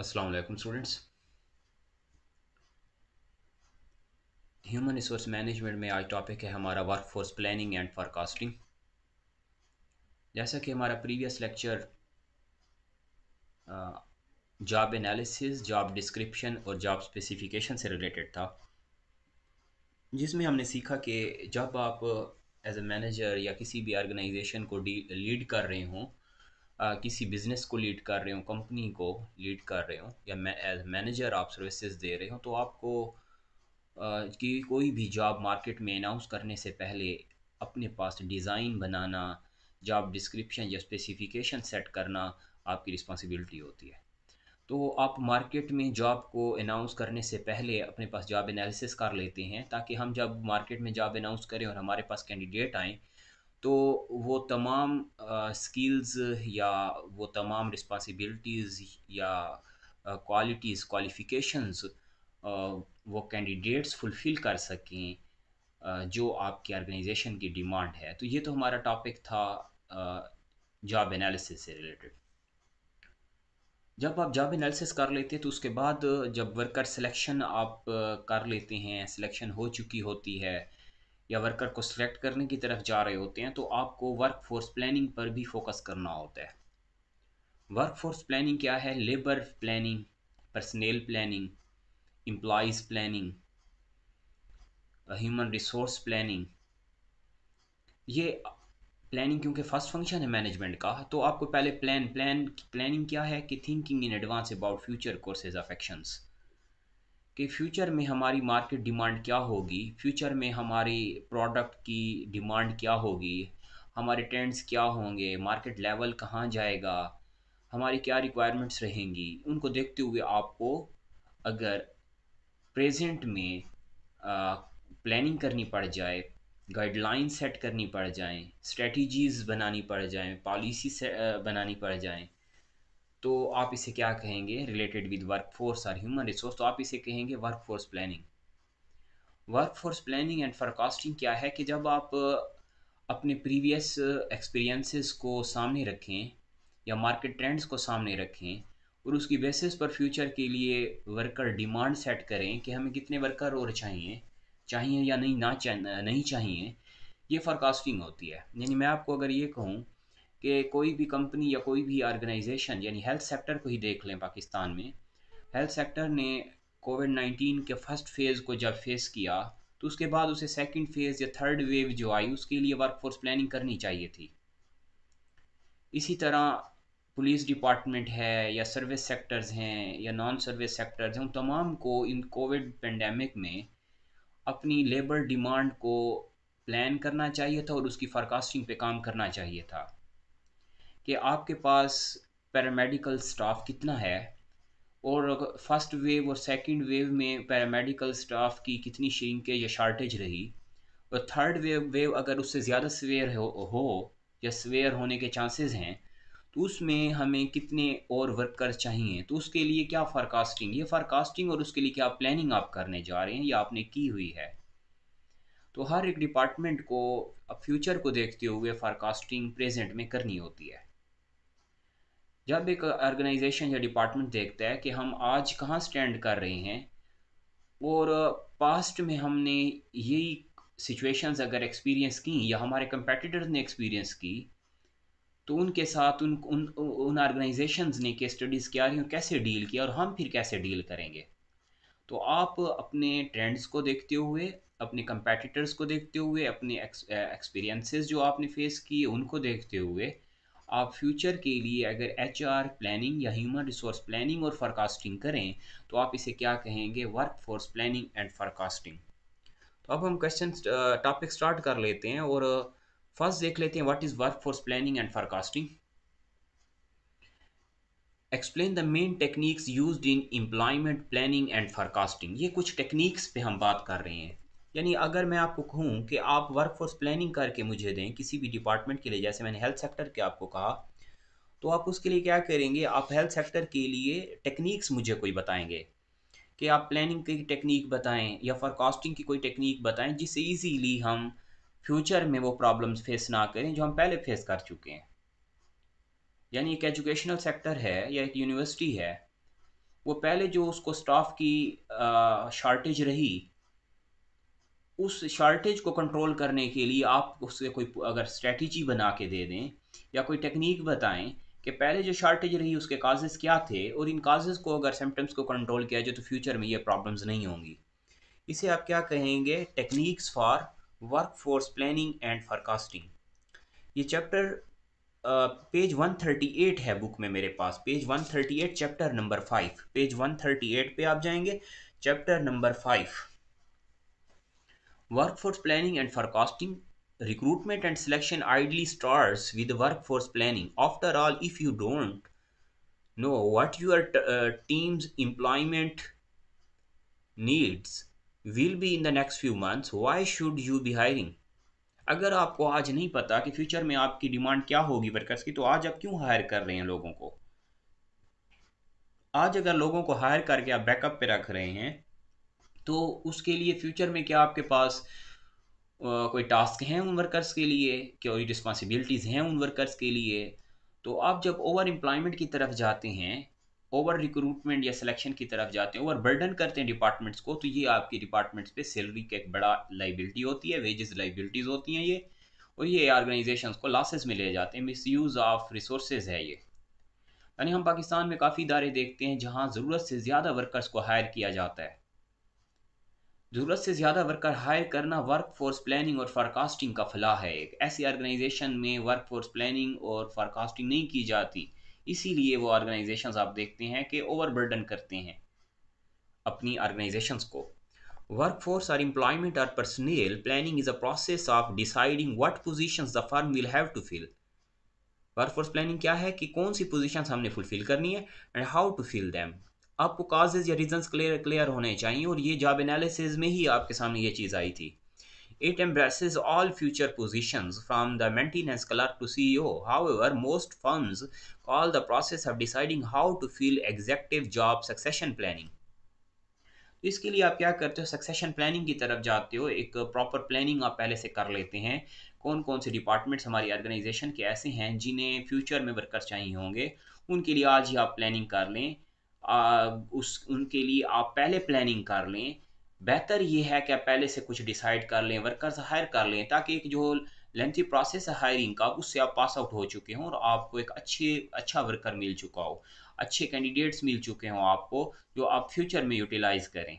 Aslam students human resource management में आज topic है हमारा वर्कफोर्स प्लानिंग एंड फॉरकास्टिंग जैसा कि हमारा previous lecture job analysis job description और जॉब स्पेसिफिकेशन से रिलेटेड था जिसमें हमने सीखा कि जब आप एज ए मैनेजर या किसी भी ऑर्गेनाइजेशन को लीड कर रहे हों आ, किसी बिज़नेस को लीड कर रहे हो कंपनी को लीड कर रहे हो या मैं एज मैनेजर आप सर्विसेज दे रहे हो तो आपको आ, कि कोई भी जॉब मार्केट में अनाउंस करने से पहले अपने पास डिज़ाइन बनाना जॉब डिस्क्रिप्शन या स्पेसिफिकेशन सेट करना आपकी रिस्पॉन्सिबिलिटी होती है तो आप मार्केट में जॉब को अनाउंस करने से पहले अपने पास जॉब एनालिसिस कर लेते हैं ताकि हम जब मार्केट में जॉब अनाउंस करें और हमारे पास कैंडिडेट आएँ तो वो तमाम स्किल्स या वो तमाम रिस्पांसिबिलिटीज़ या क्वालिटीज़ क्वालिफ़िकेशंस वो कैंडिडेट्स फुलफ़िल कर सकें जो आपकी ऑर्गेनाइजेशन की डिमांड है तो ये तो हमारा टॉपिक था जॉब एनालिसिस से रिलेटेड जब आप जॉब एनालिसिस कर लेते हैं तो उसके बाद जब वर्कर सिलेक्शन आप कर लेते हैं सिलेक्शन हो चुकी होती है या वर्कर को सिलेक्ट करने की तरफ जा रहे होते हैं तो आपको वर्क फोर्स प्लानिंग पर भी फोकस करना होता है वर्क फोर्स प्लानिंग क्या है labour planning personnel planning employees planning human resource planning ये प्लानिंग क्योंकि फर्स्ट फंक्शन है मैनेजमेंट का तो आपको पहले प्लान प्लान प्लानिंग क्या है कि thinking in advance about future courses of actions कि फ्यूचर में हमारी मार्केट डिमांड क्या होगी फ्यूचर में हमारी प्रोडक्ट की डिमांड क्या होगी हमारे ट्रेंड्स क्या होंगे मार्केट लेवल कहाँ जाएगा हमारी क्या रिक्वायरमेंट्स रहेंगी उनको देखते हुए आपको अगर प्रेजेंट में प्लानिंग करनी पड़ जाए गाइडलाइन सेट करनी पड़ जाएँ स्ट्रेटजीज़ बनानी पड़ जाएँ पॉलिसी बनानी पड़ जाएँ तो आप इसे क्या कहेंगे रिलेटेड विद वर्क फोर्स और ह्यूमन रिसोर्स तो आप इसे कहेंगे work force planning work force planning and forecasting क्या है कि जब आप अपने प्रीवियस एक्सपीरियंसेस को सामने रखें या मार्केट ट्रेंड्स को सामने रखें और उसकी बेसिस पर फ्यूचर के लिए वर्कर डिमांड सेट करें कि हमें कितने वर्कर और चाहिए चाहिए या नहीं ना चा, नहीं चाहिए ये फॉरकास्टिंग होती है यानी मैं आपको अगर ये कहूँ कि कोई भी कंपनी या कोई भी ऑर्गेनाइजेशन यानी हेल्थ सेक्टर को ही देख लें पाकिस्तान में हेल्थ सेक्टर ने कोविड नाइन्टीन के फर्स्ट फेज़ को जब फेस किया तो उसके बाद उसे सेकंड फेज़ या थर्ड वेव जो आई उसके लिए वर्कफोर्स प्लानिंग करनी चाहिए थी इसी तरह पुलिस डिपार्टमेंट है या सर्विस सेक्टर्स हैं या नॉन सर्विस सेक्टर्स हैं उन तमाम को इन कोविड पेंडेमिक में अपनी लेबर डिमांड को प्लान करना चाहिए था और उसकी फॉरकास्टिंग पे काम करना चाहिए था कि आपके पास पैरामेडिकल स्टाफ कितना है और फर्स्ट वेव और सेकंड वेव में पैरामेडिकल स्टाफ की कितनी श्रिंकेज या शार्टेज रही और थर्ड वेव वेव अगर उससे ज़्यादा सवेयर हो, हो या सवेयर होने के चांसेस हैं तो उसमें हमें कितने और वर्कर्स चाहिए तो उसके लिए क्या फारकास्टिंग ये फारकास्टिंग और उसके लिए क्या प्लानिंग आप करने जा रहे हैं या आपने की हुई है तो हर एक डिपार्टमेंट को अब फ्यूचर को देखते हुए फारकास्टिंग प्रेजेंट में करनी होती है जब एक ऑर्गेनाइजेशन या डिपार्टमेंट देखता है कि हम आज कहाँ स्टैंड कर रहे हैं और पास्ट में हमने यही सिचुएशंस अगर एक्सपीरियंस की या हमारे कंपेटिटर्स ने एक्सपीरियंस की तो उनके साथ उन उन ऑर्गेनाइजेशंस ने के स्टडीज़ क्या रही कैसे डील किया और हम फिर कैसे डील करेंगे तो आप अपने ट्रेंड्स को देखते हुए अपने कंपेटिटर्स को देखते हुए अपने एक्सपीरियंसेस जो आपने फेस किए उनको देखते हुए आप फ्यूचर के लिए अगर एच प्लानिंग या ह्यूमन रिसोर्स प्लानिंग और फॉरकास्टिंग करें तो आप इसे क्या कहेंगे work force planning and forecasting तो अब हम क्वेश्चन टॉपिक स्टार्ट कर लेते हैं और फर्स्ट देख लेते हैं what is work force planning and forecasting explain the main techniques use in employment planning and forecasting ये कुछ टेक्निक्स पे हम बात कर रहे हैं यानी अगर मैं आपको कहूँ कि आप वर्कफोर्स प्लानिंग करके मुझे दें किसी भी डिपार्टमेंट के लिए जैसे मैंने हेल्थ सेक्टर के आपको कहा तो आप उसके लिए क्या करेंगे आप हेल्थ सेक्टर के लिए टेक्निक्स मुझे कोई बताएंगे कि आप प्लानिंग की टेक्निक बताएं या फॉरकास्टिंग की कोई टेक्निक बताएं जिससे ईजीली हम फ्यूचर में वो प्रॉब्लम्स फेस ना करें जो हम पहले फेस कर चुके हैं यानी एक एजुकेशनल सेक्टर है या एक यूनिवर्सिटी है वो पहले जो उसको स्टाफ की शॉर्टेज रही उस शॉर्टेज को कंट्रोल करने के लिए आप उससे कोई अगर स्ट्रेटजी बना के दे दें या कोई टेक्निक बताएं कि पहले जो शॉर्टेज रही उसके काजेज़ क्या थे और इन काजेज़ को अगर सिम्टम्स को कंट्रोल किया जाए तो फ्यूचर में ये प्रॉब्लम्स नहीं होंगी इसे आप क्या कहेंगे techniques for work force planning and forecasting ये चैप्टर पेज 138 है बुक में मेरे पास page 138 chapter number five page 138 पे आप जाएंगे chapter number five Workforce planning and forecasting recruitment and selection ideally starts with workforce planning. After all, if you don't know what your uh, team's employment needs will be in the next few months, why should you be hiring? अगर आपको आज नहीं पता कि future में आपकी demand क्या होगी वर्कर्स की तो आज आप क्यों हायर कर रहे हैं लोगों को आज अगर लोगों को हायर करके आप बैकअप पे रख रहे हैं तो उसके लिए फ्यूचर में क्या आपके पास कोई टास्क हैं उन वर्कर्स के लिए क्या कोई रिस्पॉन्सिबिलिटीज़ हैं उन वर्कर्स के लिए तो आप जब ओवर एम्प्लॉयमेंट की तरफ जाते हैं ओवर रिक्रूटमेंट या सिलेक्शन की तरफ जाते हैं ओवर बर्डन करते हैं डिपार्टमेंट्स को तो ये आपके डिपार्टमेंट्स पे सैलरी का एक बड़ा लाइबिलिटी होती है वेजेस लाइबिलिटीज़ होती हैं ये और ये ऑर्गेनाइजेशंस को लॉसेस में ले जाते हैं मिस यूज़ ऑफ रिसोर्स है ये यानी हम पाकिस्तान में काफ़ी इदारे देखते हैं जहाँ ज़रूरत से ज़्यादा वर्कर्स को हायर किया जाता है जरूरत से ज़्यादा वर्कर हायर करना वर्क फोर्स प्लानिंग और फॉरकास्टिंग का फला है एक ऐसी ऑर्गेनाइजेशन में वर्क फोर्स प्लानिंग और फॉरकास्टिंग नहीं की जाती इसीलिए वो ऑर्गेनाइजेशंस आप देखते हैं कि ओवरबर्डन करते हैं अपनी ऑर्गेनाइजेशंस को work force Workforce employment employment personnel planning is a process of deciding what position the firm will have to fill work force planning क्या है कि कौन सी पोजिशन हमने फुलफिल करनी है and how to fill them आपको causes या reason clear clear होने चाहिए और ये जॉब एनालिसिस में ही आपके सामने ये चीज़ आई थी it It embraces all future positions from the maintenance clerk to CEO. However, most firms call the process of deciding how to fill executive job succession planning. तो इसके लिए आप क्या करते हो सक्सेशन प्लानिंग की तरफ जाते हो एक प्रॉपर प्लानिंग आप पहले से कर लेते हैं कौन कौन से डिपार्टमेंट्स हमारी ऑर्गेनाइजेशन के ऐसे हैं जिन्हें फ्यूचर में वर्कर्स चाहिए होंगे उनके लिए आज ही आप प्लानिंग कर लें उस उनके लिए आप पहले प्लानिंग कर लें बेहतर ये है कि आप पहले से कुछ डिसाइड कर लें वर्कर्स हायर कर लें ताकि एक जो लेंथी प्रोसेस है हायरिंग का उससे आप पास आउट हो चुके हों और आपको एक अच्छे अच्छा वर्कर मिल चुका हो अच्छे कैंडिडेट्स मिल चुके हों आपको जो आप फ्यूचर में यूटिलाइज़ करें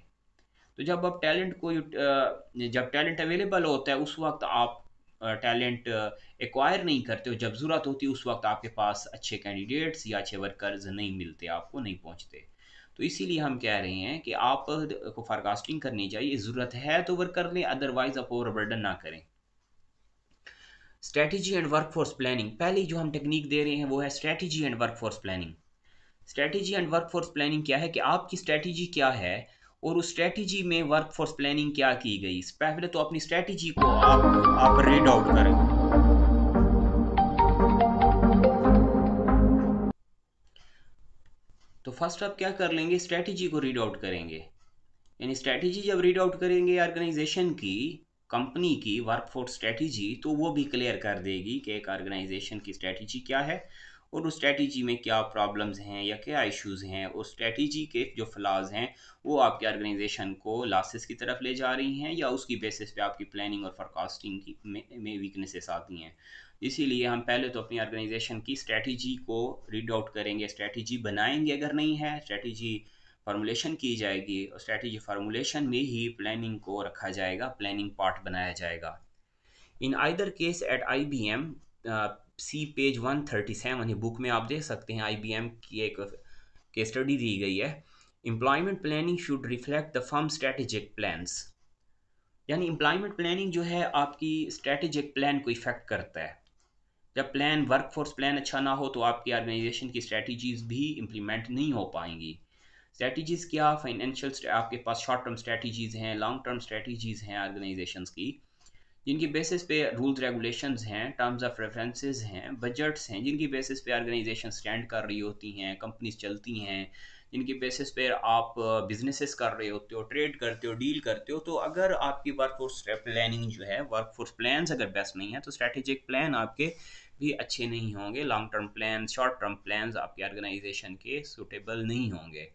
तो जब आप टैलेंट को जब टैलेंट अवेलेबल होता है उस वक्त आप टैलेंट एक्वायर नहीं करते हो जब ज़रूरत होती उस वक्त आपके पास अच्छे कैंडिडेट्स या अच्छे वर्कर्स नहीं मिलते आपको नहीं पहुँचते तो इसीलिए हम कह रहे हैं कि आप को फारकास्टिंग करनी चाहिए ज़रूरत है तो वर्क कर लें अदरवाइज आप ओवर बर्डन ना करें स्ट्रेटजी एंड वर्कफोर्स प्लानिंग पहली जो हम टेक्निक दे रहे हैं वो है strategy and workforce planning strategy and workforce planning क्या है कि आपकी स्ट्रेटजी क्या है और उस स्ट्रेटजी में वर्क प्लानिंग क्या की गई पहले तो अपनी स्ट्रेटजी को आप आप रीड आउट करें तो फर्स्ट आप क्या कर लेंगे स्ट्रेटजी को रीड आउट करेंगे यानी स्ट्रेटजी जब रीड आउट करेंगे ऑर्गेनाइजेशन की कंपनी की वर्कफोर्स स्ट्रेटजी तो वो भी क्लियर कर देगी कि एक ऑर्गेनाइजेशन की स्ट्रेटजी क्या है और उस स्ट्रेटजी में क्या प्रॉब्लम्स हैं या क्या इश्यूज हैं और स्ट्रेटजी के जो फ्लाज हैं वो आपके ऑर्गेनाइजेशन को लॉसेस की तरफ ले जा रही हैं या उसकी बेसिस पे आपकी प्लानिंग और फॉरकास्टिंग की में, वीकनेसेस आती हैं इसीलिए हम पहले तो अपनी ऑर्गेनाइजेशन की स्ट्रेटजी को रीड आउट करेंगे स्ट्रेटजी बनाएंगे अगर नहीं है स्ट्रेटजी फार्मूलेशन की जाएगी और स्ट्रेटजी फार्मूलेशन में ही प्लानिंग को रखा जाएगा प्लानिंग पार्ट बनाया जाएगा in either case at I B M C page 137 ये बुक में आप देख सकते हैं आई की एक के स्टडी दी गई है employment planning should reflect the firm strategic plans यानी एम्प्लॉयमेंट प्लानिंग जो है आपकी स्ट्रेटेजिक प्लान को इफेक्ट करता है जब प्लान वर्कफोर्स प्लान अच्छा ना हो तो आपकी ऑर्गेनाइजेशन की स्ट्रेटजीज भी इम्प्लीमेंट नहीं हो पाएंगी स्ट्रेटजीज क्या फाइनेंशियल आपके पास शॉर्ट टर्म स्ट्रेटजीज हैं लॉन्ग टर्म स्ट्रेटजीज हैं ऑर्गेनाइजेशन की जिनकी बेसिस पे रूल्स रेगुलेशन हैं टर्म्स ऑफ रेफरेंसेज हैं बजट्स हैं जिनकी बेसिस पे ऑर्गेनाइजेशन स्टैंड कर रही होती हैं कंपनीज चलती हैं जिनकी बेसिस पे आप बिजनेसेस कर रहे होते हो ट्रेड करते हो डील करते हो तो अगर आपकी वर्क फोर्स प्लानिंग जो है वर्क फोर्स प्लान अगर बेस्ट नहीं है तो स्ट्रेटेजिक प्लान आपके भी अच्छे नहीं होंगे long term plan short term plan आपके ऑर्गेनाइजेशन के सुटेबल नहीं होंगे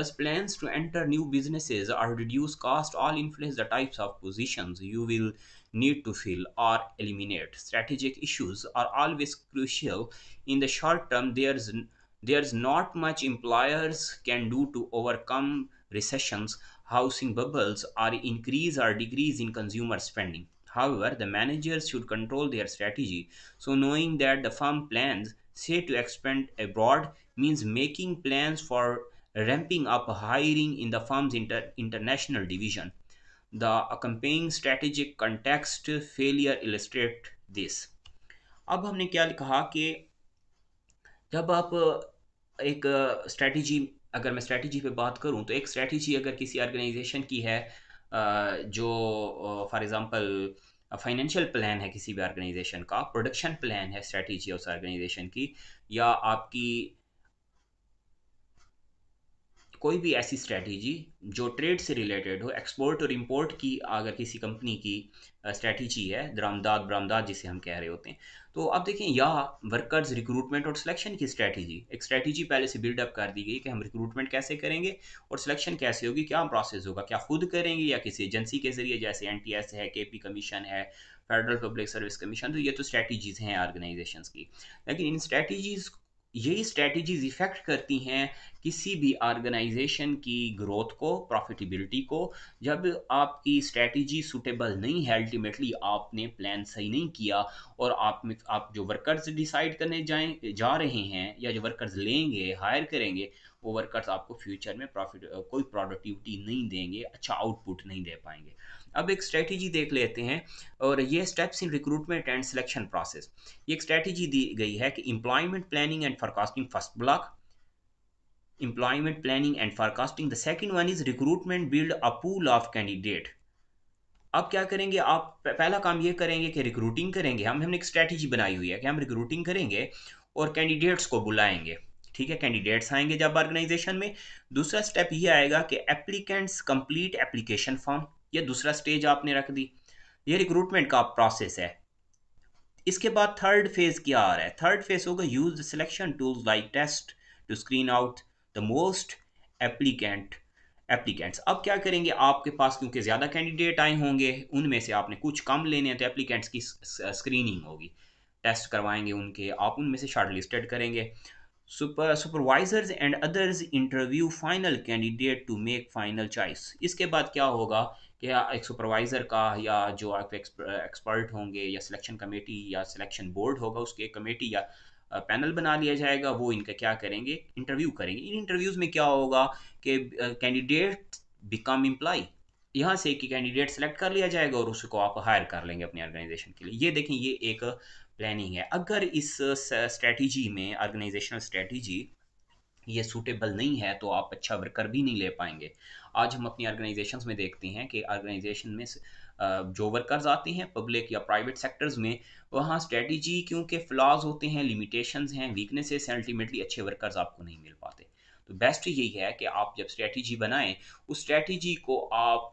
thus plan to enter new businesses or reduce cost all influence the types of position you will need to fill or eliminate. Strategic issues are always crucial. In the short term, there's there's not much employers can do to overcome recessions, housing bubbles, or increase or decrease in consumer spending. However, the managers should control their strategy. So, knowing that the firm plans, say, to expand abroad means making plans for ramping up hiring in the firm's inter- international division. The accompanying strategic context failure illustrate this. अब हमने क्या कहा कि जब आप एक strategy अगर मैं स्ट्रैटेजी पे बात करूं तो एक स्ट्रैटेजी अगर किसी ऑर्गेनाइजेशन की है जो फॉर एग्जांपल फाइनेंशियल प्लान है किसी भी ऑर्गेनाइजेशन का प्रोडक्शन प्लान है स्ट्रेटजी उस ऑर्गेनाइजेशन की या आपकी कोई भी ऐसी स्ट्रैटेजी जो ट्रेड से रिलेटेड हो एक्सपोर्ट और इम्पोर्ट की अगर किसी कंपनी की स्ट्रैटेजी है दरामदाद बरामदाद जिसे हम कह रहे होते हैं तो अब देखें या वर्कर्स रिक्रूटमेंट और सिलेक्शन की स्ट्रैटेजी एक स्ट्रैटेजी पहले से बिल्डअप कर दी गई कि हम रिक्रूटमेंट कैसे करेंगे और सिलेक्शन कैसे होगी क्या प्रोसेस होगा क्या खुद करेंगे या किसी एजेंसी के जरिए जैसे एन है के कमीशन है फेडरल पब्लिक सर्विस कमीशन तो ये तो स्ट्रैटेजीज़ हैं ऑर्गेनाइजेशंस की लेकिन इन स्ट्रैटीज़ यही स्ट्रेटजीज इफ़ेक्ट करती हैं किसी भी ऑर्गेनाइजेशन की ग्रोथ को प्रॉफिटेबिलिटी को जब आपकी स्ट्रेटजी सूटेबल नहीं है अल्टीमेटली आपने प्लान सही नहीं किया और आप में आप जो वर्कर्स डिसाइड करने जाए जा रहे हैं या जो वर्कर्स लेंगे हायर करेंगे कोवर्कर्स आपको फ्यूचर में प्रॉफिट कोई प्रोडक्टिविटी नहीं देंगे अच्छा आउटपुट नहीं दे पाएंगे अब एक स्ट्रेटजी देख लेते हैं और ये steps in recruitment and selection process ये एक स्ट्रेटजी दी गई है कि employment planning and forecasting first block employment planning and forecasting the second one is recruitment build a pool of candidate अब क्या करेंगे आप पहला काम ये करेंगे कि रिक्रूटिंग करेंगे हम हमने एक स्ट्रेटजी बनाई हुई है कि हम रिक्रूटिंग करेंगे और कैंडिडेट्स को बुलाएंगे ठीक है कैंडिडेट्स आएंगे जब ऑर्गेनाइजेशन में दूसरा स्टेप ये आएगा कि एप्लीकेंट्स कंप्लीट एप्लीकेशन फॉर्म ये दूसरा स्टेज आपने रख दी ये रिक्रूटमेंट का प्रोसेस है इसके बाद थर्ड फेज़ क्या आ रहा है थर्ड फेज़ होगा use the selection tools like test to screen out the most applicant applicants अब क्या करेंगे आपके पास क्योंकि ज़्यादा कैंडिडेट आए होंगे उनमें से आपने कुछ कम लेने हैं तो एप्लीकेंट्स की स्क्रीनिंग होगी टेस्ट करवाएंगे उनके आप उनमें से शॉर्ट लिस्टेड करेंगे super supervisors and others interview final candidate to make final choice इसके बाद क्या होगा कि एक सुपरवाइज़र का या जो आप एक्सपर्ट होंगे या सिलेक्शन कमेटी या सिलेक्शन बोर्ड होगा उसके कमेटी या पैनल बना लिया जाएगा वो इनका क्या करेंगे इंटरव्यू करेंगे इन इंटरव्यूज़ में क्या होगा कि कैंडिडेट बिकम एम्प्लॉय यहाँ से कि कैंडिडेट सेलेक्ट कर लिया जाएगा और उसको आप हायर कर लेंगे अपनी ऑर्गेनाइजेशन के लिए ये देखें ये एक प्लानिंग है अगर इस स्ट्रेटजी में ऑर्गेनाइजेशनल स्ट्रेटजी ये सूटेबल नहीं है तो आप अच्छा वर्कर भी नहीं ले पाएंगे आज हम अपनी ऑर्गेनाइजेशन में देखते हैं कि ऑर्गेनाइजेशन में जो वर्कर्स आते हैं पब्लिक या प्राइवेट सेक्टर्स में वहाँ स्ट्रेटजी क्योंकि फ्लॉज होते हैं लिमिटेशंस हैं वीकनेसेस हैं अल्टीमेटली अच्छे वर्कर्स आपको नहीं मिल पाते तो बेस्ट तो यही है कि आप जब स्ट्रेटजी बनाएं उस स्ट्रेटजी को आप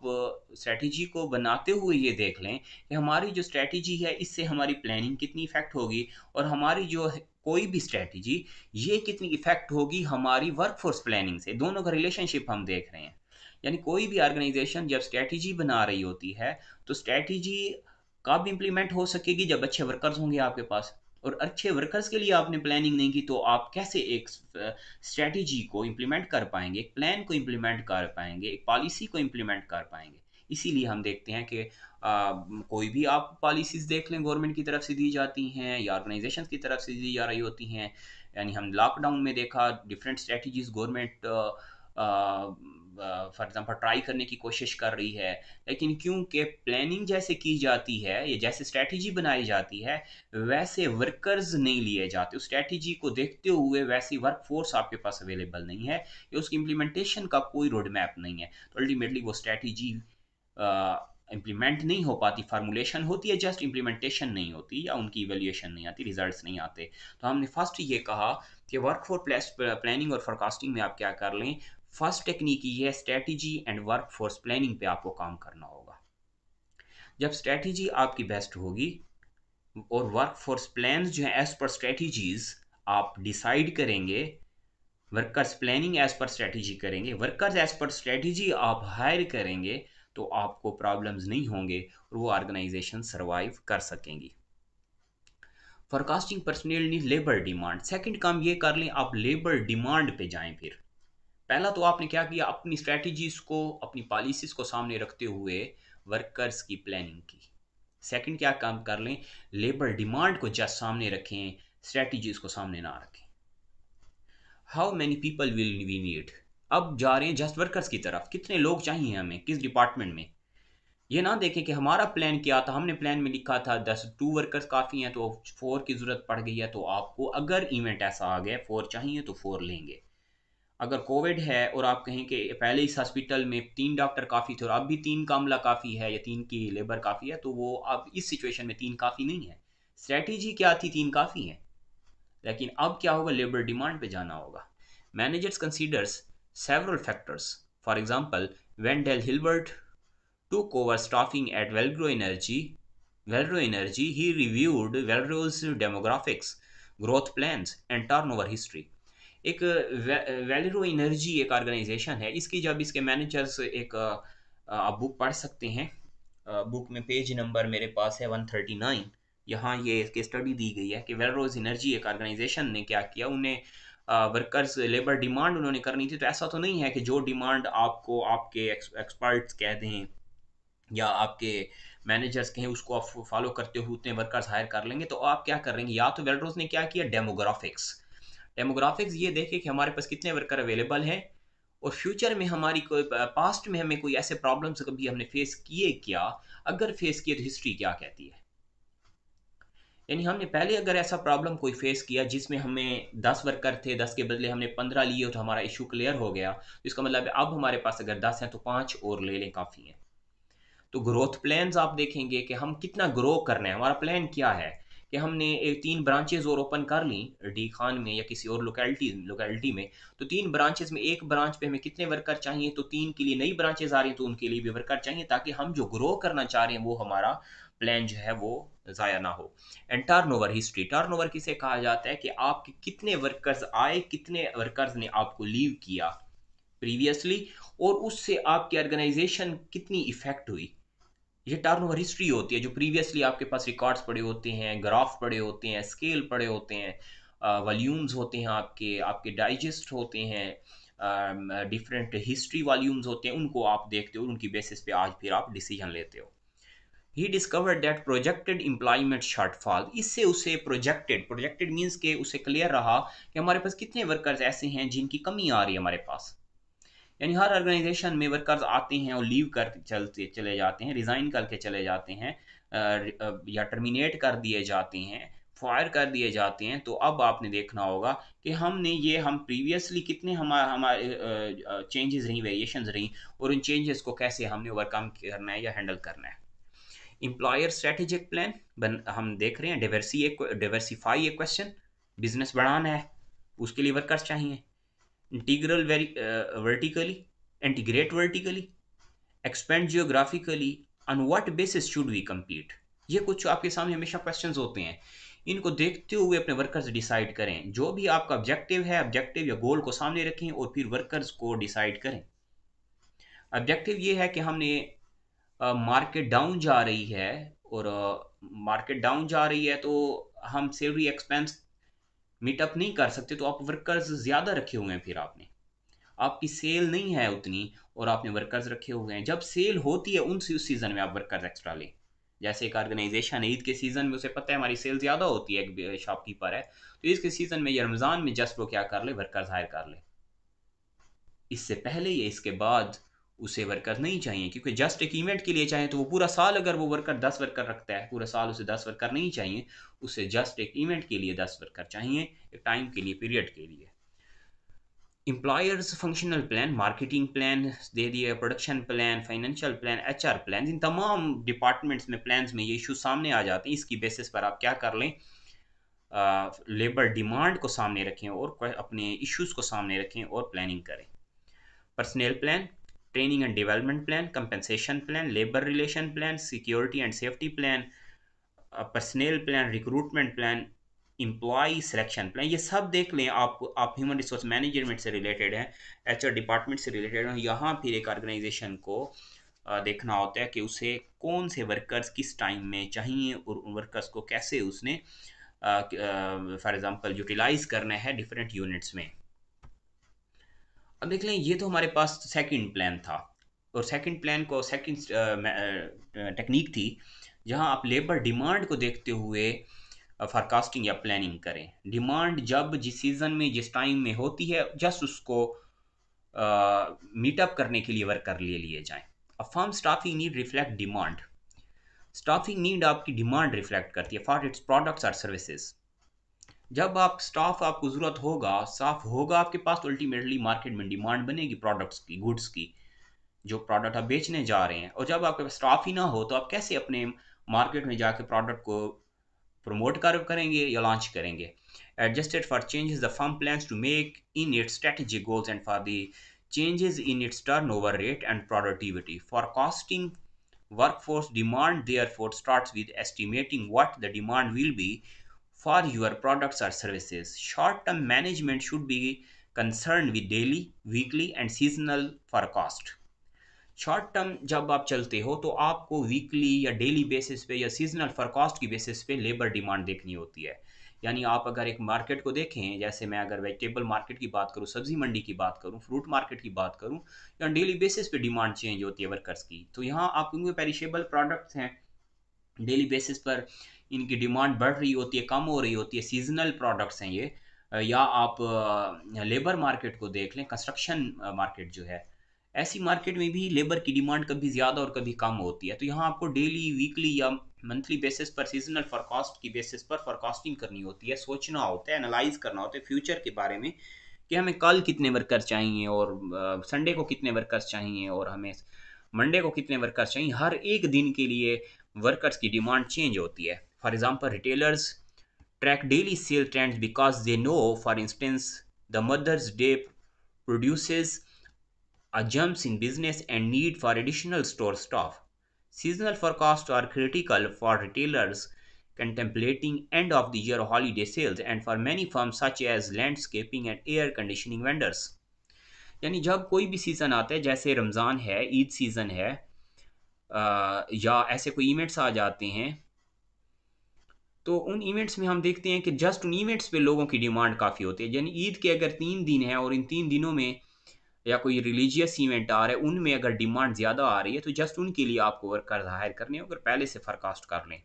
स्ट्रेटजी को बनाते हुए ये देख लें कि हमारी जो स्ट्रेटजी है इससे हमारी प्लानिंग कितनी इफेक्ट होगी और हमारी जो कोई भी स्ट्रेटजी ये कितनी इफेक्ट होगी हमारी वर्कफोर्स प्लानिंग से दोनों का रिलेशनशिप हम देख रहे हैं यानी कोई भी ऑर्गेनाइजेशन जब स्ट्रेटजी बना रही होती है तो स्ट्रेटजी कब इम्प्लीमेंट हो सकेगी जब अच्छे वर्कर्स होंगे आपके पास और अच्छे वर्कर्स के लिए आपने प्लानिंग नहीं की तो आप कैसे एक स्ट्रेटजी को इम्प्लीमेंट कर पाएंगे एक प्लान को इम्प्लीमेंट कर पाएंगे एक पॉलिसी को इम्प्लीमेंट कर पाएंगे इसीलिए हम देखते हैं कि आ, कोई भी आप पॉलिसीज़ देख लें गवर्नमेंट की तरफ से दी जाती हैं या ऑर्गेनाइजेशन की तरफ से दी जा रही होती हैं यानी हम लॉकडाउन में देखा different strategies government for example try करने की कोशिश कर रही है लेकिन क्योंकि प्लानिंग जैसे की जाती है या जैसे स्ट्रेटजी बनाई जाती है वैसे वर्कर्स नहीं लिए जाते उस स्ट्रेटजी को देखते हुए वैसी वर्क फोर्स आपके पास अवेलेबल नहीं है या उसकी इम्प्लीमेंटेशन का कोई रोड मैप नहीं है तो अल्टीमेटली वो स्ट्रेटजी इम्प्लीमेंट नहीं हो पाती फार्मूलेशन होती है जस्ट इम्प्लीमेंटेशन नहीं होती या उनकी इवेल्यूशन नहीं आती रिजल्ट नहीं आते तो हमने फर्स्ट ये कहा कि वर्क फॉर प्लेस प्लानिंग और फॉरकास्टिंग में आप क्या कर लें फर्स्ट टेक्निक ये है strategy and work force planning पे आपको काम करना होगा जब स्ट्रेटजी आपकी बेस्ट होगी और वर्क फोर्स प्लान जो है एज पर स्ट्रेटजीज आप डिसाइड करेंगे workers planning as per strategy करेंगे वर्कर्स एज पर स्ट्रेटजी आप हायर करेंगे तो आपको प्रॉब्लम्स नहीं होंगे और वो ऑर्गेनाइजेशन सर्वाइव कर सकेंगी forecasting personnel need labour demand second काम ये कर लें आप लेबर डिमांड पे जाएं फिर पहला तो आपने क्या किया अपनी स्ट्रेटजीज को अपनी पॉलिसीज को सामने रखते हुए वर्कर्स की प्लानिंग की सेकंड क्या काम कर लें लेबर डिमांड को जस्ट सामने रखें स्ट्रेटजीज को सामने ना रखें how many people will we need अब जा रहे हैं जस्ट वर्कर्स की तरफ कितने लोग चाहिए हमें किस डिपार्टमेंट में ये ना देखें कि हमारा प्लान क्या था हमने प्लान में लिखा था दस टू वर्कर्स काफ़ी हैं तो फोर की ज़रूरत पड़ गई है तो आपको अगर इवेंट ऐसा आ गया फोर चाहिए तो फोर लेंगे अगर कोविड है और आप कहें कि पहले इस हॉस्पिटल में तीन डॉक्टर काफ़ी थे और अब भी तीन का अमला काफ़ी है या तीन की लेबर काफ़ी है तो वो अब इस सिचुएशन में तीन काफ़ी नहीं है स्ट्रेटजी क्या थी तीन काफ़ी है लेकिन अब क्या होगा लेबर डिमांड पे जाना होगा managers considers several factors for example when Dale Hilbert to cover staffing at Wellgrow energy Wellgrow energy he reviewed Wellgrow's demographics growth plan and turn history एक वैलेरो एनर्जी एक ऑर्गेनाइजेशन है इसकी जब इसके managers एक आप बुक पढ़ सकते हैं बुक में पेज नंबर मेरे पास है वन थर्टी नाइन यहाँ ये इसकी स्टडी दी गई है कि वेलरोज एनर्जी एक ऑर्गेनाइजेशन ने क्या किया उन्हें वर्कर्स लेबर डिमांड उन्होंने करनी थी तो ऐसा तो नहीं है कि जो डिमांड आपको आपके एक्सपर्ट्स कह दें या आपके मैनेजर्स कहें उसको आप फॉलो करते हुए उतने वर्कर्स हायर कर लेंगे तो आप क्या करेंगे या तो वेलरोज ने क्या किया डेमोग्राफिक्स डेमोग्राफिक्स ये देखे कि हमारे पास कितने वर्कर अवेलेबल हैं और फ्यूचर में हमारी कोई पास्ट में हमें कोई ऐसे प्रॉब्लम्स कभी हमने फेस किए क्या अगर फेस किए तो हिस्ट्री क्या कहती है यानी हमने पहले अगर ऐसा प्रॉब्लम कोई फेस किया जिसमें हमें दस वर्कर थे दस के बदले हमने पंद्रह लिए तो हमारा इशू क्लियर हो गया तो इसका मतलब अब हमारे पास अगर दस हैं तो पाँच और ले लें काफ़ी हैं तो ग्रोथ प्लान्स आप देखेंगे कि हम कितना ग्रो करना है हमारा प्लान क्या है कि हमने एक तीन ब्रांचेज और ओपन कर ली डी खान में या किसी और लोकेलिटी लोकेलिटी में तो तीन ब्रांचेज में एक ब्रांच पे हमें कितने वर्कर चाहिए तो तीन के लिए नई ब्रांचेज आ रही तो उनके लिए भी वर्कर चाहिए ताकि हम जो ग्रो करना चाह रहे हैं वो हमारा प्लान जो है वो ज़ाया ना हो and turnover history turnover किसे कहा जाता है कि आपके कितने वर्कर्स आए कितने वर्कर्स ने आपको लीव किया प्रीवियसली और उससे आपकी ऑर्गेनाइजेशन कितनी इफेक्ट हुई ये टर्न ओवर हिस्ट्री होती है जो प्रीवियसली आपके पास रिकॉर्ड्स पड़े होते हैं ग्राफ पड़े होते हैं स्केल पड़े होते हैं वॉल्यूम्स uh, होते हैं आपके आपके डाइजेस्ट होते हैं डिफरेंट हिस्ट्री वॉल्यूम्स होते हैं उनको आप देखते हो उनकी बेसिस पे आज फिर आप डिसीजन लेते हो he discover that projected employment shortfall इससे उसे प्रोजेक्टेड प्रोजेक्टेड मीन्स के उसे क्लियर रहा कि हमारे पास कितने वर्कर्स ऐसे हैं जिनकी कमी आ रही है हमारे पास यानी हर ऑर्गेनाइजेशन में वर्कर्स आते हैं और लीव कर चलते चले जाते हैं रिज़ाइन करके चले जाते हैं या टर्मिनेट कर दिए जाते हैं फायर कर दिए जाते हैं तो अब आपने देखना होगा कि हमने ये हम प्रीवियसली कितने हमारे हमारे चेंजेस रही वेरिएशंस रही और उन चेंजेस को कैसे हमने ओवरकम करना है या हैंडल करना है इम्प्लॉयर स्ट्रेटेजिक प्लान हम देख रहे हैं डाइवर्सी डिवर्सीफाई ए क्वेश्चन बिजनेस बढ़ाना है उसके लिए वर्कर्स चाहिए integral very, uh, vertically, integrate vertically, expand geographically, on what basis should we ये कुछ आपके सामने हमेशा क्वेश्चन होते हैं इनको देखते हुए अपने वर्कर्स डिसाइड करें जो भी आपका ऑब्जेक्टिव है ऑब्जेक्टिव या गोल को सामने रखें और फिर वर्कर्स को डिसाइड करें ऑब्जेक्टिव ये है कि हमने मार्केट uh, डाउन जा रही है और मार्केट uh, डाउन जा रही है तो हम सैलरी एक्सपेंस मीटअप नहीं कर सकते तो आप वर्कर्स ज़्यादा रखे हुए हैं फिर आपने आपकी सेल नहीं है उतनी और आपने वर्कर्स रखे हुए हैं जब सेल होती है उन उस सीज़न में आप वर्कर्स एक्स्ट्रा लें जैसे एक ऑर्गेनाइजेशन ईद के सीज़न में उसे पता है हमारी सेल ज़्यादा होती है एक शॉपकीपर है तो इसके सीज़न में या रमज़ान में जस्ट वो क्या कर ले वर्कर्स हायर कर ले इससे पहले या इसके बाद उसे वर्कर नहीं चाहिए क्योंकि जस्ट एक इवेंट के लिए चाहिए तो वो पूरा साल अगर वो वर्कर दस वर्कर रखता है पूरा साल उसे दस वर्कर नहीं चाहिए उसे जस्ट एक इवेंट के लिए दस वर्कर चाहिए एक टाइम के लिए पीरियड के लिए employers functional plan marketing plan दे दिए production plan financial plan H R plan इन तमाम डिपार्टमेंट्स में प्लान में ये इशू सामने आ जाते हैं इसकी बेसिस पर आप क्या कर लें लेबर डिमांड को सामने रखें और अपने इश्यूज़ को सामने रखें और प्लानिंग करें personnel plan training and development plan compensation plan labour relation plan security and safety plan personnel plan recruitment plan employee selection plan ये सब देख लें आप आप ह्यूमन रिसोर्स मैनेजमेंट से रिलेटेड हैं एच डिपार्टमेंट से रिलेटेड हैं यहाँ फिर एक ऑर्गेनाइजेशन को uh, देखना होता है कि उसे कौन से वर्कर्स किस टाइम में चाहिए और उन वर्कर्स को कैसे उसने फॉर एग्ज़ाम्पल यूटिलाइज़ करना है डिफरेंट यूनिट्स में अब देख लें ये तो हमारे पास सेकंड प्लान था और सेकंड प्लान को सेकंड टेक्निक uh, uh, थी जहां आप लेबर डिमांड को देखते हुए फॉरकास्टिंग uh, या प्लानिंग करें डिमांड जब जिस सीज़न में जिस टाइम में होती है जस्ट उसको मीटअप करने के लिए वर्कर ले लिए जाएं अब firm staffing need reflect demand staffing need आपकी डिमांड रिफ्लेक्ट करती है फॉर इट्स प्रोडक्ट्स और सर्विसेज़ जब आप स्टाफ आपको ज़रूरत होगा स्टाफ होगा आपके पास तो अल्टीमेटली मार्केट में डिमांड बनेगी प्रोडक्ट्स की गुड्स की जो प्रोडक्ट आप बेचने जा रहे हैं और जब आपके पास स्टाफ ही ना हो तो आप कैसे अपने मार्केट में जाके प्रोडक्ट को प्रमोट कर करेंगे या लॉन्च करेंगे adjusted for changes the firm plan to make in its strategic goals and for the over rate and productivity forecasting work force demand therefore start with estimating what the demand will be for your products or services. Short-term management should be concerned with daily, weekly and seasonal forecast. Short term जब आप चलते हो तो आपको weekly या daily basis पे या seasonal forecast की बेसिस पे लेबर डिमांड देखनी होती है यानी आप अगर एक मार्केट को देखें जैसे मैं अगर वेजिटेबल मार्केट की बात करूं सब्जी मंडी की बात करूं फ्रूट मार्केट की बात करूं या डेली बेसिस पे डिमांड चेंज होती है वर्कर्स की तो यहाँ आप क्योंकि पेरिशेबल प्रोडक्ट्स हैं डेली बेसिस पर इनकी डिमांड बढ़ रही होती है कम हो रही होती है सीजनल प्रोडक्ट्स हैं ये या आप लेबर मार्केट को देख लें कंस्ट्रक्शन मार्केट जो है ऐसी मार्केट में भी लेबर की डिमांड कभी ज़्यादा और कभी कम होती है तो यहाँ आपको डेली वीकली या मंथली बेसिस पर सीजनल फॉरकास्ट की बेसिस पर फॉरकास्टिंग करनी होती है सोचना होता है एनालाइज करना होता है फ्यूचर के बारे में कि हमें कल कितने वर्कर्स चाहिए और संडे को कितने वर्कर्स चाहिए और हमें मंडे को कितने वर्कर्स चाहिए हर एक दिन के लिए वर्कर्स की डिमांड चेंज होती है for example retailers track daily sale trend because they know for instance the Mother's Day produce a jumps in business and need for additional store staff seasonal forecast are critical for retailers contemplating end of the year holiday sales and for many firm such as landscaping and air conditioning vendors यानी जब कोई भी season आता है जैसे रमज़ान है Eid season है आ, या ऐसे कोई इवेंट्स आ जाते हैं तो उन इवेंट्स में हम देखते हैं कि जस्ट उन इवेंट्स पे लोगों की डिमांड काफ़ी होती है यानी ईद के अगर तीन दिन है और इन तीन दिनों में या कोई रिलीजियस इवेंट आ रहा है उनमें अगर डिमांड ज़्यादा आ रही है तो जस्ट उनके लिए आपको वर्कर्स हायर करने अगर पहले से फरकास्ट कर लें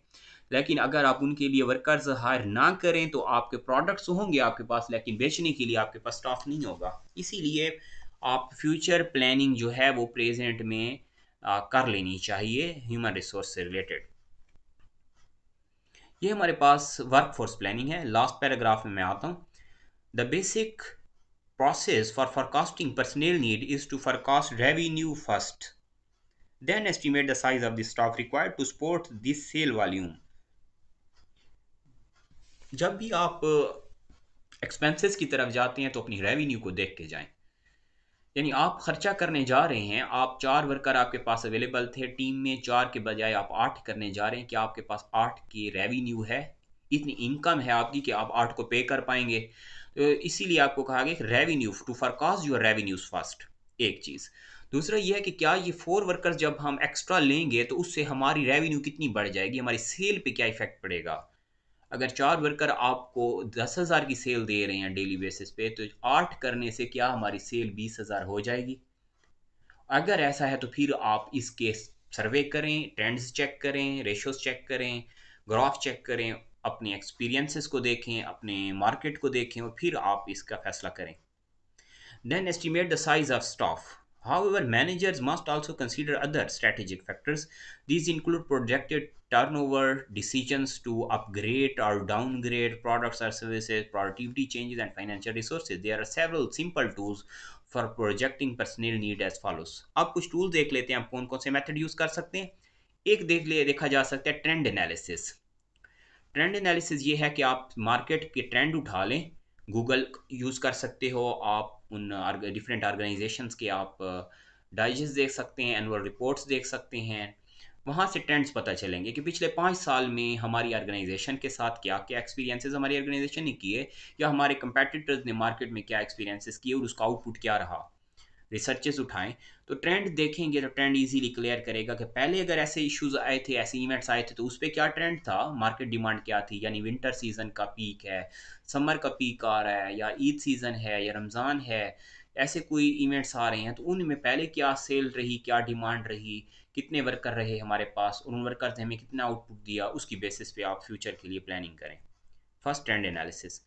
लेकिन अगर आप उनके लिए वर्कर्स हायर ना करें तो आपके प्रोडक्ट्स होंगे आपके पास लेकिन बेचने के लिए आपके पास स्टाफ नहीं होगा इसीलिए आप फ्यूचर प्लानिंग जो है वो प्रेजेंट में कर लेनी चाहिए ह्यूमन रिसोर्स से रिलेटेड ये हमारे पास वर्क फोर्स प्लानिंग है लास्ट पैराग्राफ में मैं आता हूँ the basic process for forecasting personnel need is to forecast revenue first then estimate the size of the stock required to support this sale volume जब भी आप एक्सपेंसेस uh, की तरफ जाते हैं तो अपनी रेवेन्यू को देख के जाएं यानी आप खर्चा करने जा रहे हैं आप चार वर्कर आपके पास अवेलेबल थे टीम में चार के बजाय आप आठ करने जा रहे हैं कि आपके पास आठ की रेवेन्यू है इतनी इनकम है आपकी कि आप आठ को पे कर पाएंगे तो इसीलिए आपको कहा गया revenue to forecast your revenues first एक चीज़ दूसरा यह है कि क्या ये फोर वर्कर्स जब हम एक्स्ट्रा लेंगे तो उससे हमारी रेवेन्यू कितनी बढ़ जाएगी हमारी सेल पे क्या इफेक्ट पड़ेगा अगर चार वर्कर आपको दस हज़ार की सेल दे रहे हैं डेली बेसिस पे तो आठ करने से क्या हमारी सेल बीस हज़ार हो जाएगी अगर ऐसा है तो फिर आप इसके सर्वे करें ट्रेंड्स चेक करें रेशोस चेक करें ग्राफ चेक करें अपने एक्सपीरियंसेस को देखें अपने मार्केट को देखें और फिर आप इसका फैसला करें then estimate the size of staff However, managers must also consider other strategic factors. These include projected turnover, decisions to upgrade or downgrade products or services, productivity changes, and financial resources. There are several simple tools for projecting personnel need as follows. आप कुछ tool देख लेते हैं आप कौन कौन से method use कर सकते हैं एक देख ले देखा जा सकता है ट्रेंड एनालिसिस ट्रेंड एनालिसिस ये है कि आप मार्केट के ट्रेंड उठा लें गूगल यूज़ कर सकते हो आप उन डिफरेंट ऑर्गेनाइजेशंस के आप डाइजेस्ट देख सकते हैं एनुअल रिपोर्ट्स देख सकते हैं वहाँ से ट्रेंड्स पता चलेंगे कि पिछले पाँच साल में हमारी ऑर्गेनाइजेशन के साथ क्या क्या एक्सपीरियंसेस हमारी ऑर्गेनाइजेशन ने किए या हमारे कंपेटिटर्स ने मार्केट में क्या एक्सपीरियंसेस किए और उसका आउटपुट क्या रहा रिसर्चेस उठाएं तो ट्रेंड देखेंगे तो ट्रेंड इजीली क्लियर करेगा कि पहले अगर ऐसे इश्यूज आए थे ऐसे इवेंट्स आए थे तो उस पर क्या ट्रेंड था मार्केट डिमांड क्या थी यानी विंटर सीजन का पीक है समर का पीक आ रहा है या ईद सीज़न है या रमज़ान है ऐसे कोई इवेंट्स आ रहे हैं तो उनमें पहले क्या सेल रही क्या डिमांड रही कितने वर्कर रहे हमारे पास और उन वर्कर ने हमें कितना आउटपुट दिया उसकी बेसिस पे आप फ्यूचर के लिए प्लानिंग करें first trend analysis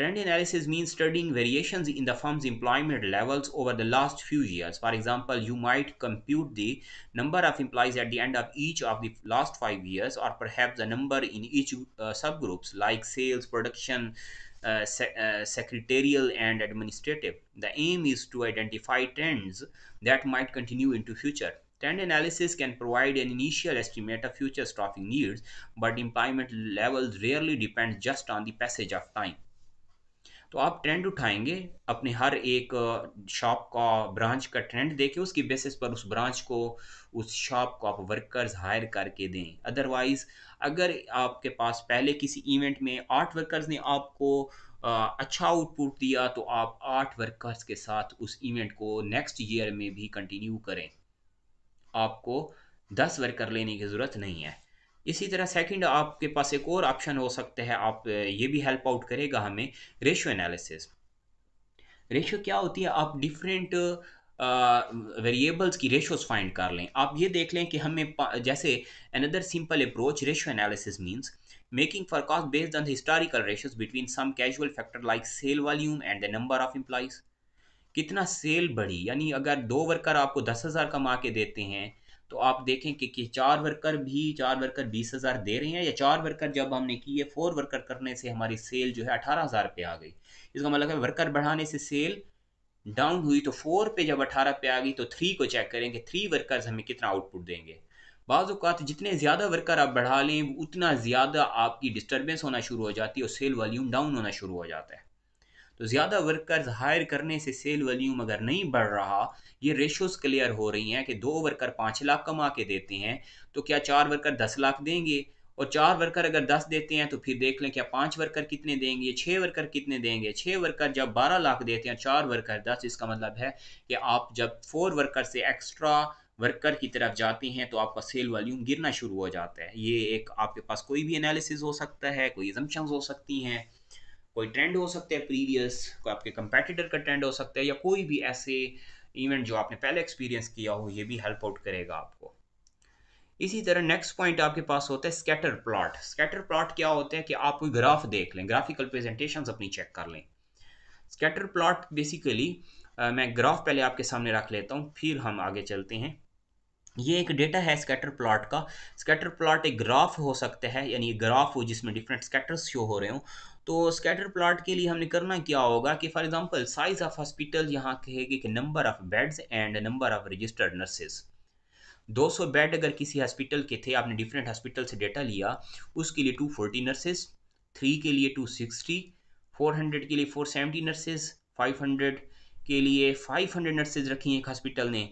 Trend analysis means studying variations in the firm's employment levels over the last few years. For example, you might compute the number of employees at the end of each of the last five years, or perhaps the number in each uh, subgroups like sales, production, uh, uh, secretarial, and administrative. The aim is to identify trends that might continue into future. Trend analysis can provide an initial estimate of future staffing needs, but employment levels rarely depend just on the passage of time. तो आप trend उठाएंगे अपने हर एक shop का branch का trend देके उसकी basis पर उस ब्रांच को उस शॉप को आप वर्कर्स हायर करके दें अदरवाइज़ अगर आपके पास पहले किसी इवेंट में आठ वर्कर्स ने आपको अच्छा आउटपुट दिया तो आप आठ वर्कर्स के साथ उस इवेंट को नेक्स्ट ईयर में भी कंटिन्यू करें आपको दस वर्कर लेने की ज़रूरत नहीं है इसी तरह सेकंड आपके पास एक और ऑप्शन हो सकता है आप ये भी हेल्प आउट करेगा हमें रेशियो एनालिसिस रेशियो क्या होती है आप डिफरेंट वेरिएबल्स की रेशोज फाइंड कर लें आप ये देख लें कि हमें जैसे another simple approach ratio analysis means for forecast based on historical ratios between some casual factor like sale volume and the number of employees कितना सेल बढ़ी यानी अगर दो वर्कर आपको दस हज़ार कमा के देते हैं तो आप देखें कि, कि चार वर्कर भी चार वर्कर बीस हज़ार दे रहे हैं या चार वर्कर जब हमने किए फोर वर्कर करने से हमारी सेल जो है अठारह हज़ार पे आ गई इसका मतलब है वर्कर बढ़ाने से सेल डाउन हुई तो फोर पे जब अठारह पे आ गई तो थ्री को चेक करेंगे थ्री वर्कर्स हमें कितना आउटपुट देंगे बाजूकात जितने ज़्यादा वर्कर आप बढ़ा लें उतना ज़्यादा आपकी डिस्टर्बेंस होना शुरू हो जाती है और सेल वॉल्यूम डाउन होना शुरू हो जाता है तो ज़्यादा वर्कर्स हायर करने से सेल वॉल्यूम अगर नहीं बढ़ रहा ये रेशोस क्लियर हो रही हैं कि दो वर्कर पाँच लाख कमा के देते हैं तो क्या चार वर्कर दस लाख देंगे और चार वर्कर अगर दस देते हैं तो फिर देख लें क्या पाँच वर्कर कितने देंगे छः वर्कर कितने देंगे छः वर्कर जब बारह लाख देते हैं चार वर्कर दस इसका मतलब है कि आप जब फोर वर्कर से एक्स्ट्रा वर्कर की तरफ जाते हैं तो आपका सेल वॉल्यूम गिरना शुरू हो जाता है ये एक आपके पास कोई भी एनालिसिस हो सकता है कोई एजम्पन्स हो सकती हैं कोई ट्रेंड हो सकता है प्रीवियस कोई आपके कंपेटिटर का ट्रेंड हो सकता है या कोई भी ऐसे इवेंट जो आपने पहले एक्सपीरियंस किया हो ये भी हेल्प आउट करेगा आपको इसी तरह नेक्स्ट पॉइंट आपके पास होता है स्कैटर प्लॉट स्कैटर प्लॉट क्या होता है कि आप कोई ग्राफ देख लें ग्राफिकल प्रेजेंटेशन अपनी चेक कर लें स्कैटर प्लॉट बेसिकली मैं ग्राफ पहले आपके सामने रख लेता हूँ फिर हम आगे चलते हैं ये एक डेटा है स्कैटर प्लॉट का स्कैटर प्लॉट एक ग्राफ हो सकता है यानी ग्राफ हो जिसमें डिफरेंट स्कैटर्स शो हो रहे हों तो स्कैटर प्लाट के लिए हमने करना क्या होगा कि for example size of hospital यहाँ कहेगी कि number of beds and number of registered nurses 200 bed अगर किसी हॉस्पिटल के थे आपने डिफरेंट हॉस्पिटल से डेटा लिया उसके लिए 240 नर्सेज थ्री के लिए 260 400 के लिए फोर सेवेंटी नर्सेज हंड्रेड के लिए हंड्रेड नर्सेज रखी हैं एक हॉस्पिटल ने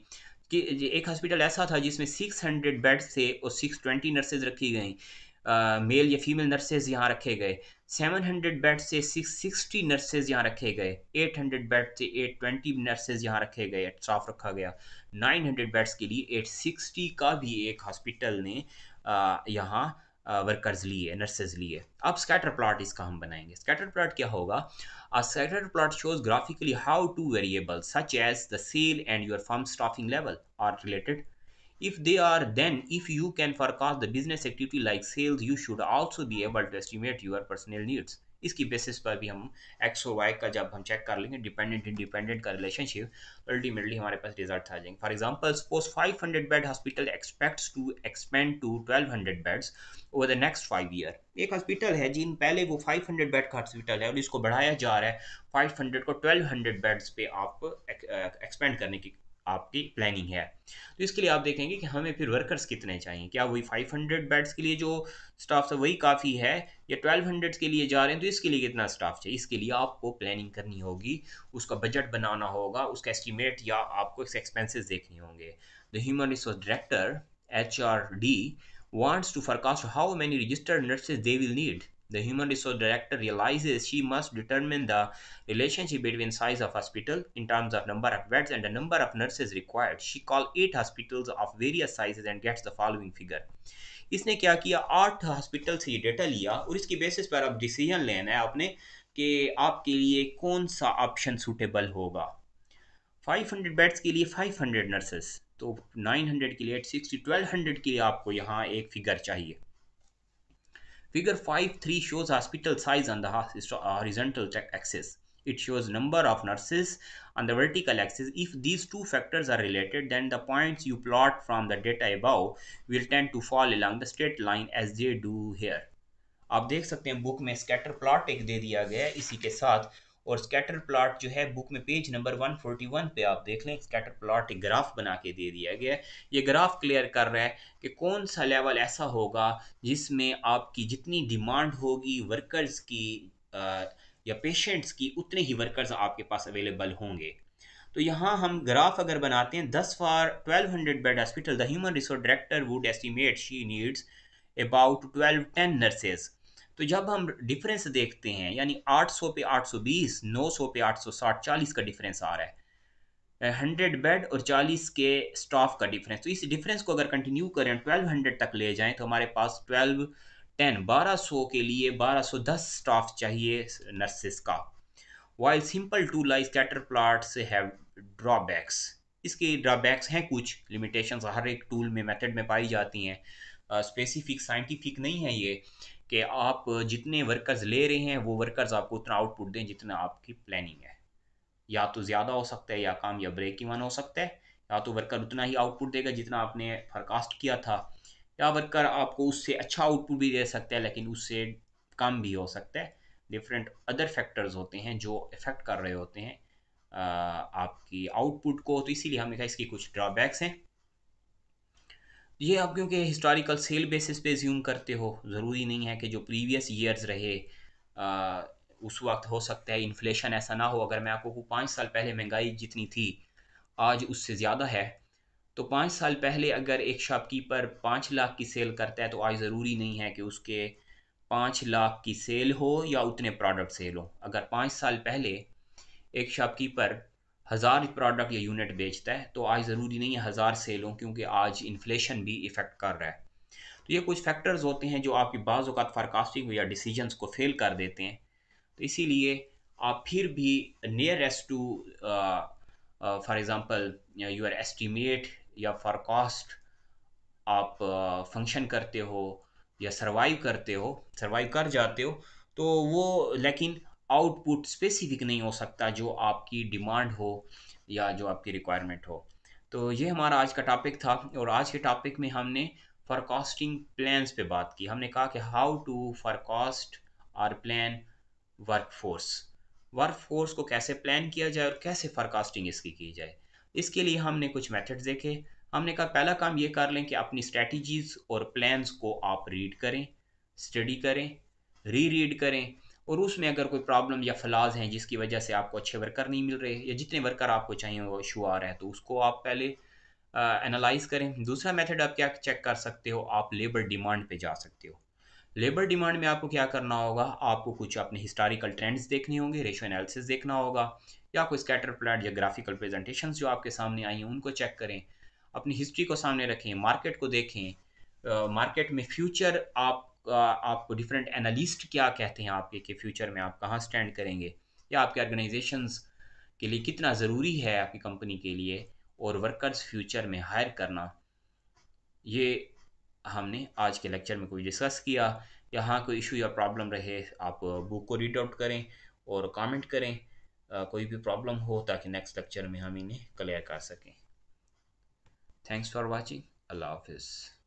कि एक हॉस्पिटल ऐसा था जिसमें हंड्रेड बेड्स थे और ट्वेंटी नर्सेज रखी गई मेल या फीमेल नर्सेज यहाँ रखे गए हंड्रेड बेड से सिक्सटी नर्सेज यहाँ रखे गए हंड्रेड बेड से ट्वेंटी नर्सेज यहाँ रखे गए स्टाफ रखा गया हंड्रेड बेड्स के लिए सिक्सटी का भी एक हॉस्पिटल ने यहाँ वर्कर्स लिए नर्सेज लिए अब स्कैटर प्लॉट इसका हम बनाएंगे स्कैटर प्लॉट क्या होगा a scatter plot shows graphically how two variable such as the sale and your firm staffing level are related If they are, then if you can forecast the business activity like sales, you should also be able to estimate your personal needs. इसकी basis पर भी हम x और Y का जब हम check कर लेंगे डिपेंडेंट इंडिपेंडेंट का रिलेशनशिप अल्टीमेटली हमारे पास रिजल्ट आ जाएंगे for example suppose 500 bed hospital expects to expand to 1200 beds over the next five year एक हॉस्पिटल है जिन पहले वो 500 बेड का हॉस्पिटल है और इसको बढ़ाया जा रहा है 500 को 1200 बेड्स पे आप एक्सपेंड करने की आपकी प्लानिंग है तो इसके लिए आप देखेंगे कि हमें फिर वर्कर्स कितने चाहिए क्या वही 500 बेड्स के लिए जो स्टाफ है वही काफ़ी है या 1200 के लिए जा रहे हैं तो इसके लिए कितना स्टाफ चाहिए इसके लिए आपको प्लानिंग करनी होगी उसका बजट बनाना होगा उसका एस्टिमेट या आपको एक्सपेंसिस देखने होंगे the human resource director H R D wants to forecast how many registered nurses they will need The human resource director realizes she must determine the relationship between size of hospital in terms of number of beds and the number of nurses required. She called eight hospitals of various sizes and gets the following figure. इसने क्या किया आठ hospital से ये data लिया और इसकी basis पर अब डिसीजन लेना है आपने कि आपके लिए कौन सा ऑप्शन सूटेबल होगा 500 बेड्स के लिए 500 नर्सेस तो 900 के लिए 860 1200 के लिए आपको यहाँ एक फिगर चाहिए Figure five three shows hospital size on the uh, horizontal axis. It shows number of nurses on the vertical axis. If these two factors are related, then the points you plot from the data above will tend to fall along the straight line as they do here. आप देख सकते हैं book में scatter plot एक दे दिया गया है इसी के साथ और स्कैटर प्लाट जो है बुक में पेज नंबर 141 पे आप देख लें स्कैटर प्लाट एक ग्राफ बना के दे दिया गया है ये ग्राफ क्लियर कर रहा है कि कौन सा लेवल ऐसा होगा जिसमें आपकी जितनी डिमांड होगी वर्कर्स की आ, या पेशेंट्स की उतने ही वर्कर्स आपके पास अवेलेबल होंगे तो यहाँ हम ग्राफ अगर बनाते हैं दस for twelve hundred bed hospital the human resource director would estimate she needs about twelve ten nurses तो जब हम डिफरेंस देखते हैं यानी 800 पे 820 900 पे 860 40 का डिफरेंस आ रहा है हंड्रेड बेड और चालीस के स्टाफ का डिफरेंस तो इस डिफरेंस को अगर कंटिन्यू करें ट्वेल्व हंड्रेड तक ले जाएं तो हमारे पास ट्वेल्व टेन बारह सौ के लिए बारह दस स्टाफ चाहिए नर्सेस का while simple two scatter plot plots have drawbacks इसके ड्रॉबैक्स हैं कुछ लिमिटेशंस हर एक टूल में मेथड में पाई जाती हैं स्पेसिफिक साइंटिफिक नहीं है ये कि आप जितने वर्कर्स ले रहे हैं वो वर्कर्स आपको उतना आउटपुट दें जितना आपकी प्लानिंग है या तो ज़्यादा हो सकता है या काम या ब्रेक इवन हो सकता है या तो वर्कर उतना ही आउटपुट देगा जितना आपने फरकास्ट किया था या वर्कर आपको उससे अच्छा आउटपुट भी दे सकता है लेकिन उससे कम भी हो सकता है डिफरेंट अदर फैक्टर्स होते हैं जो इफ़ेक्ट कर रहे होते हैं आपकी आउटपुट को तो इसीलिए हमने कहा इसकी कुछ ड्रॉबैक्स हैं ये आप क्योंकि हिस्टोरिकल सेल बेसिस पे ज्यूम करते हो ज़रूरी नहीं है कि जो प्रीवियस ईयर्स रहे आ, उस वक्त हो सकता है इन्फ्लेशन ऐसा ना हो अगर मैं आपको कहूँ पाँच साल पहले महंगाई जितनी थी आज उससे ज़्यादा है तो पाँच साल पहले अगर एक शॉपकीपर पाँच लाख की सेल करता है तो आज ज़रूरी नहीं है कि उसके पाँच लाख की सेल हो या उतने प्रोडक्ट सेल हो अगर पाँच साल पहले एक शॉपकीपर हज़ार प्रोडक्ट या यूनिट बेचता है तो आज ज़रूरी नहीं है हज़ार सेल हों क्योंकि आज इन्फ्लेशन भी इफ़ेक्ट कर रहा है तो ये कुछ फैक्टर्स होते हैं जो आपकी बाज़ात फारकास्टिंग या डिसीजंस को फेल कर देते हैं तो इसीलिए आप फिर भी nearest to for example your estimate या फारकास्ट आप फंक्शन uh, करते हो या सर्वाइव करते हो सर्वाइव कर जाते हो तो वो लेकिन आउटपुट स्पेसिफिक नहीं हो सकता जो आपकी डिमांड हो या जो आपकी रिक्वायरमेंट हो तो ये हमारा आज का टॉपिक था और आज के टॉपिक में हमने फॉरकास्टिंग प्लान्स पे बात की हमने कहा कि how to forecast or plan workforce workforce को कैसे प्लान किया जाए और कैसे फॉरकास्टिंग इसकी की जाए इसके लिए हमने कुछ मेथड्स देखे हमने कहा पहला काम ये कर लें कि अपनी स्ट्रेटजीज और प्लान्स को आप रीड करें स्टडी करें री रीड करें और उसमें अगर कोई प्रॉब्लम या फलाज हैं जिसकी वजह से आपको अच्छे वर्कर नहीं मिल रहे या जितने वर्कर आपको चाहिए वो इशू आ रहे हैं तो उसको आप पहले एनालाइज करें दूसरा मेथड आप क्या चेक कर सकते हो आप लेबर डिमांड पे जा सकते हो लेबर डिमांड में आपको क्या करना होगा आपको कुछ अपने हिस्टोरिकल ट्रेंड्स देखने होंगे रेशो एनालिसिस देखना होगा या कोई स्कैटर प्लाट या ग्राफिकल प्रेजेंटेशन जो आपके सामने आई हैं उनको चेक करें अपनी हिस्ट्री को सामने रखें मार्केट को देखें मार्केट में फ्यूचर आप आपको डिफरेंट एनालिस्ट क्या कहते हैं आपके कि फ्यूचर में आप कहाँ स्टैंड करेंगे या आपके ऑर्गेनाइजेशन के लिए कितना ज़रूरी है आपकी कंपनी के लिए और वर्कर्स फ्यूचर में हायर करना ये हमने आज के लेक्चर में कोई डिस्कस किया यहाँ कोई इशू या प्रॉब्लम रहे आप बुक को रीड आउट करें और कमेंट करें आ, कोई भी प्रॉब्लम हो ताकि नेक्स्ट लेक्चर में हम इन्हें क्लियर कर सकें थैंक्स फॉर वाचिंग अल्लाह हाफिज़